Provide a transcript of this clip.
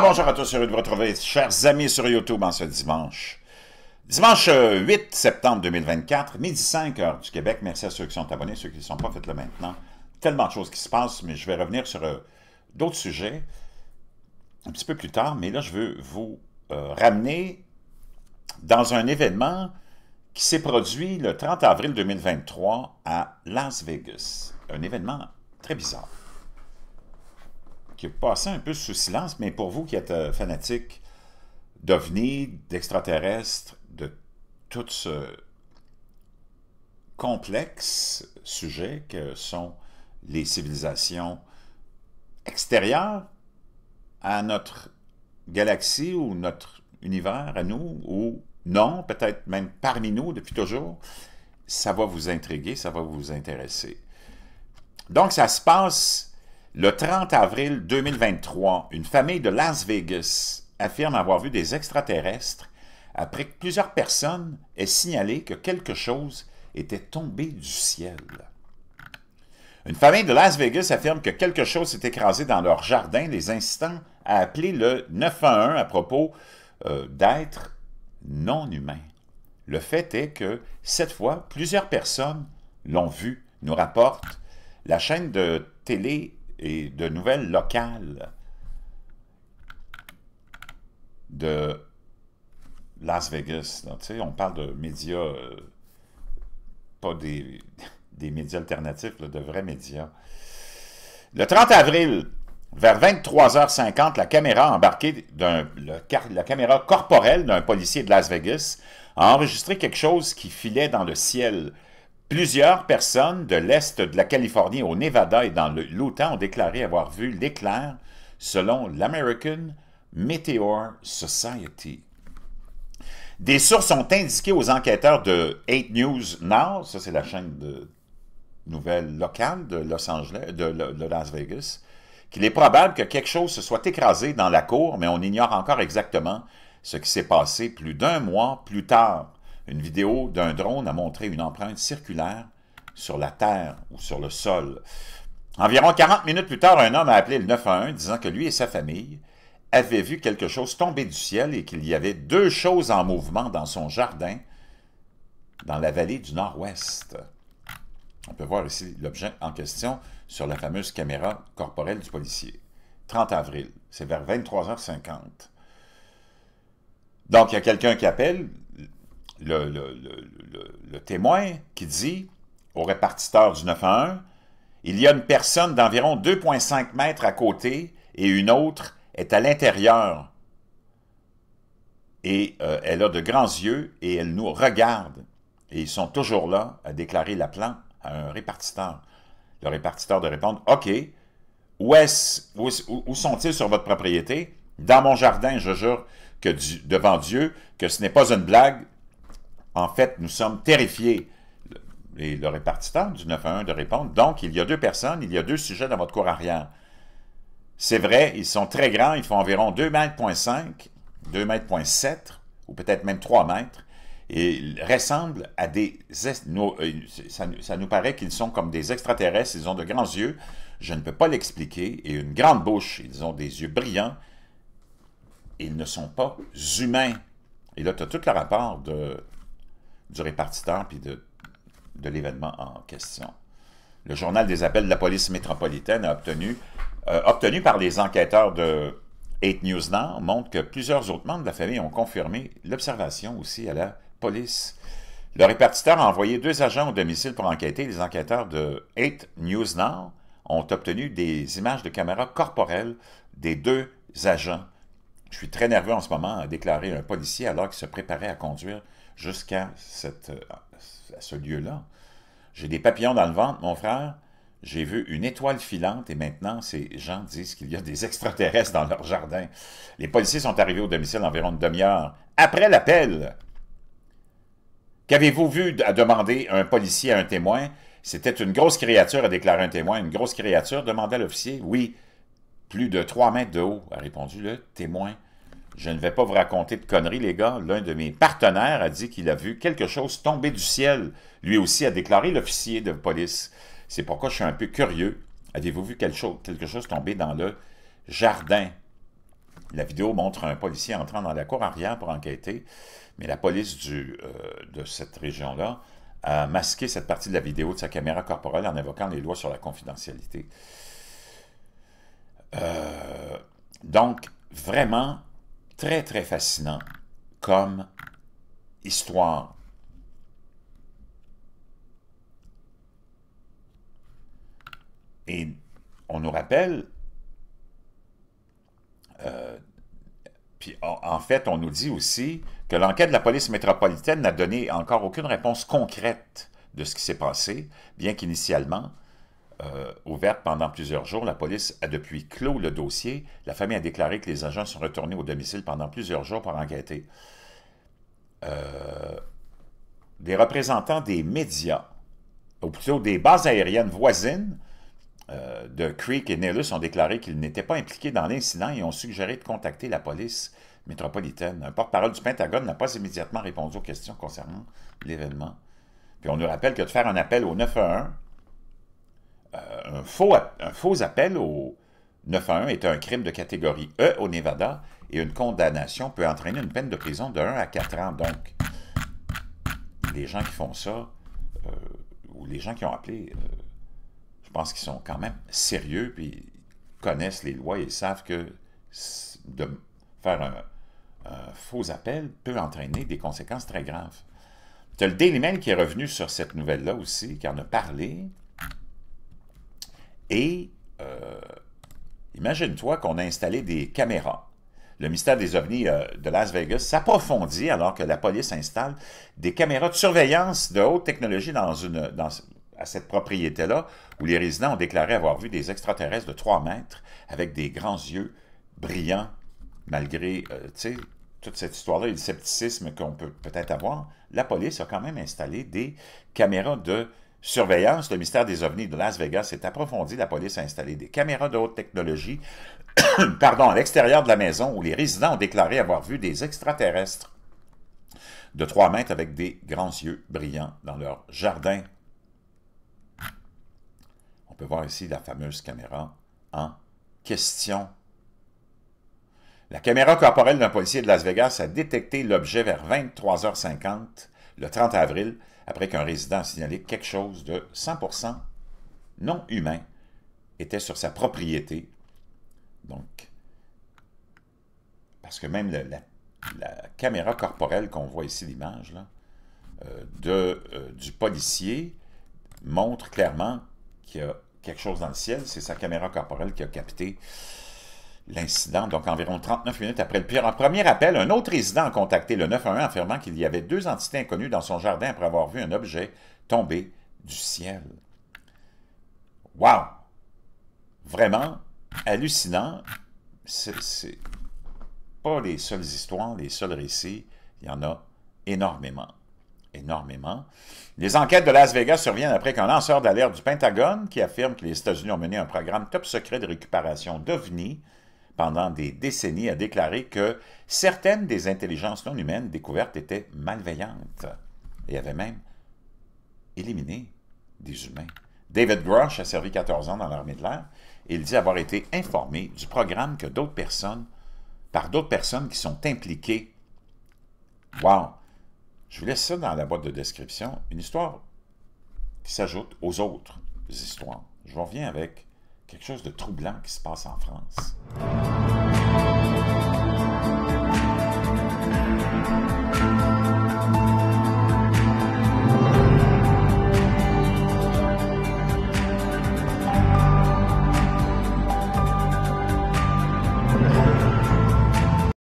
bonjour à tous, heureux de vous retrouver, chers amis sur YouTube en ce dimanche. Dimanche 8 euh, septembre 2024, midi 5 heures du Québec. Merci à ceux qui sont abonnés, ceux qui ne sont pas, faites-le maintenant. Tellement de choses qui se passent, mais je vais revenir sur euh, d'autres sujets un petit peu plus tard. Mais là, je veux vous euh, ramener dans un événement qui s'est produit le 30 avril 2023 à Las Vegas. Un événement très bizarre qui est passé un peu sous silence, mais pour vous qui êtes euh, fanatique d'OVNI, d'extraterrestres, de tout ce complexe sujet que sont les civilisations extérieures à notre galaxie ou notre univers, à nous, ou non, peut-être même parmi nous depuis toujours, ça va vous intriguer, ça va vous intéresser. Donc, ça se passe le 30 avril 2023, une famille de Las Vegas affirme avoir vu des extraterrestres après que plusieurs personnes aient signalé que quelque chose était tombé du ciel. Une famille de Las Vegas affirme que quelque chose s'est écrasé dans leur jardin, les incitant à appeler le 911 à propos euh, d'êtres non humains. Le fait est que, cette fois, plusieurs personnes l'ont vu, nous rapporte la chaîne de télé et de nouvelles locales de Las Vegas. on parle de médias, euh, pas des, médias alternatifs, de vrais médias. Le 30 avril, vers 23h50, la caméra embarquée d'un la caméra corporelle d'un policier de Las Vegas a enregistré quelque chose qui filait dans le ciel. Plusieurs personnes de l'Est de la Californie au Nevada et dans l'OTAN ont déclaré avoir vu l'éclair selon l'American Meteor Society. Des sources ont indiqué aux enquêteurs de 8 News Now, ça c'est la chaîne de nouvelles locales de Los Angeles, de Las Vegas, qu'il est probable que quelque chose se soit écrasé dans la cour, mais on ignore encore exactement ce qui s'est passé plus d'un mois plus tard. Une vidéo d'un drone a montré une empreinte circulaire sur la terre ou sur le sol. Environ 40 minutes plus tard, un homme a appelé le 911 disant que lui et sa famille avaient vu quelque chose tomber du ciel et qu'il y avait deux choses en mouvement dans son jardin dans la vallée du Nord-Ouest. On peut voir ici l'objet en question sur la fameuse caméra corporelle du policier. 30 avril, c'est vers 23h50. Donc, il y a quelqu'un qui appelle, le, témoin qui dit au répartiteur du 911, il y a une personne d'environ 2,5 mètres à côté et une autre est à l'intérieur. Et euh, elle a de grands yeux et elle nous regarde. Et ils sont toujours là à déclarer l'appelant à un répartiteur. Le répartiteur de répondre, OK, où, sont-ils sur votre propriété? Dans mon jardin, je jure que devant Dieu, que ce n'est pas une blague, en fait, nous sommes terrifiés. Et le répartiteur du 911 de répondre, donc, il y a deux personnes, il y a deux sujets dans votre cour arrière. C'est vrai, ils sont très grands, ils font environ 2 mètres, 2 points7 ou peut-être même 3 mètres, et ils ressemblent à des... Euh, ça, ça, nous paraît qu'ils sont comme des extraterrestres, ils ont de grands yeux, je ne peux pas l'expliquer, et une grande bouche, ils ont des yeux brillants, ils ne sont pas humains. Et là, tu as tout le rapport de du répartiteur puis de, de l'événement en question. Le journal des appels de la police métropolitaine a obtenu, euh, obtenu par les enquêteurs de 8 News Now, montre que plusieurs autres membres de la famille ont confirmé l'observation aussi à la police. Le répartiteur a envoyé deux agents au domicile pour enquêter. Les enquêteurs de 8 News Now ont obtenu des images de caméras corporelles des deux agents. Je suis très nerveux en ce moment, a déclaré un policier alors qu'il se préparait à conduire jusqu'à euh, ce lieu-là. J'ai des papillons dans le ventre, mon frère. J'ai vu une étoile filante et maintenant, ces gens disent qu'il y a des extraterrestres dans leur jardin. Les policiers sont arrivés au domicile environ une demi-heure après l'appel. Qu'avez-vous vu à demander un policier à un témoin? C'était une grosse créature, a déclaré un témoin. Une grosse créature, demanda l'officier. Oui, plus de trois mètres de haut, a répondu le témoin. Je ne vais pas vous raconter de conneries, les gars. L'un de mes partenaires a dit qu'il a vu quelque chose tomber du ciel. Lui aussi a déclaré l'officier de police. C'est pourquoi je suis un peu curieux. Avez-vous vu quelque chose, quelque chose tomber dans le jardin? La vidéo montre un policier entrant dans la cour arrière pour enquêter, mais la police du, euh, de cette région-là a masqué cette partie de la vidéo de sa caméra corporelle en invoquant les lois sur la confidentialité. Euh, donc, vraiment, très, très fascinant comme histoire. Et on nous rappelle, euh, puis en fait, on nous dit aussi que l'enquête de la police métropolitaine n'a donné encore aucune réponse concrète de ce qui s'est passé, bien qu'initialement, euh, ouverte pendant plusieurs jours. La police a depuis clos le dossier. La famille a déclaré que les agents sont retournés au domicile pendant plusieurs jours pour enquêter. Euh, des représentants des médias, ou plutôt des bases aériennes voisines euh, de Creek et Nellis ont déclaré qu'ils n'étaient pas impliqués dans l'incident et ont suggéré de contacter la police métropolitaine. Un porte-parole du Pentagone n'a pas immédiatement répondu aux questions concernant l'événement. Puis on nous rappelle que de faire un appel au 911 euh, un, faux, un faux appel au 911 est un crime de catégorie E au Nevada et une condamnation peut entraîner une peine de prison de 1 à 4 ans. Donc, les gens qui font ça, euh, ou les gens qui ont appelé, euh, je pense qu'ils sont quand même sérieux, puis connaissent les lois et savent que de faire un, faux appel peut entraîner des conséquences très graves. Tu as le Daily Mail qui est revenu sur cette nouvelle-là aussi, qui en a parlé. Et euh, imagine-toi qu'on a installé des caméras. Le mystère des ovnis euh, de Las Vegas s'approfondit alors que la police installe des caméras de surveillance de haute technologie dans une, à cette propriété-là, où les résidents ont déclaré avoir vu des extraterrestres de 3 mètres avec des grands yeux brillants, malgré euh, toute cette histoire-là et le scepticisme qu'on peut peut-être avoir. La police a quand même installé des caméras de surveillance, le mystère des ovnis de Las Vegas s'est approfondi. La police a installé des caméras de haute technologie pardon, à l'extérieur de la maison où les résidents ont déclaré avoir vu des extraterrestres de 3 mètres avec des grands yeux brillants dans leur jardin. On peut voir ici la fameuse caméra en question. La caméra corporelle d'un policier de Las Vegas a détecté l'objet vers 23h50 le 30 avril après qu'un résident a signalé quelque chose de 100% non humain était sur sa propriété. Donc, parce que même la, caméra corporelle qu'on voit ici, l'image, euh, euh, du policier montre clairement qu'il y a quelque chose dans le ciel. C'est sa caméra corporelle qui a capté l'incident, donc environ 39 minutes après le pire. En premier appel, un autre résident a contacté le 911 affirmant qu'il y avait deux entités inconnues dans son jardin après avoir vu un objet tomber du ciel. Wow! Vraiment hallucinant. C'est pas les seules histoires, les seuls récits. Il y en a énormément. Énormément. Les enquêtes de Las Vegas surviennent après qu'un lanceur d'alerte du Pentagone, qui affirme que les États-Unis ont mené un programme top secret de récupération d'OVNI, pendant des décennies, a déclaré que certaines des intelligences non humaines découvertes étaient malveillantes et avaient même éliminé des humains. David Grush a servi 14 ans dans l'armée de l'air et il dit avoir été informé du programme que d'autres personnes, par d'autres personnes qui sont impliquées. Wow! Je vous laisse ça dans la boîte de description. Une histoire qui s'ajoute aux autres histoires. Je reviens avec quelque chose de troublant qui se passe en France.